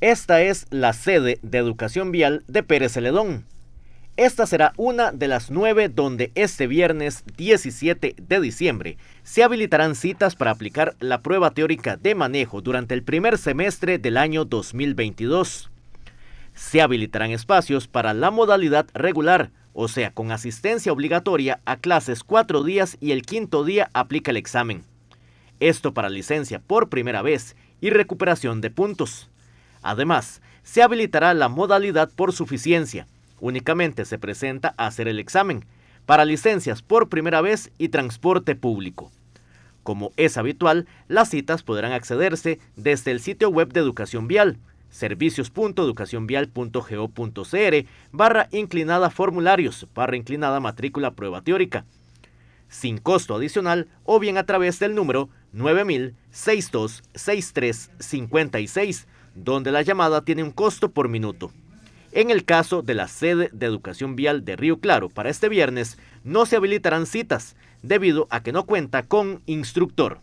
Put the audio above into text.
Esta es la sede de educación vial de Pérez Celedón. Esta será una de las nueve donde este viernes 17 de diciembre se habilitarán citas para aplicar la prueba teórica de manejo durante el primer semestre del año 2022. Se habilitarán espacios para la modalidad regular, o sea, con asistencia obligatoria a clases cuatro días y el quinto día aplica el examen. Esto para licencia por primera vez y recuperación de puntos. Además, se habilitará la modalidad por suficiencia. Únicamente se presenta a hacer el examen para licencias por primera vez y transporte público. Como es habitual, las citas podrán accederse desde el sitio web de Educación Vial, servicios.educacionvial.go.cr, barra inclinada formularios, barra inclinada matrícula prueba teórica, sin costo adicional o bien a través del número 9000 donde la llamada tiene un costo por minuto. En el caso de la sede de educación vial de Río Claro para este viernes, no se habilitarán citas, debido a que no cuenta con instructor.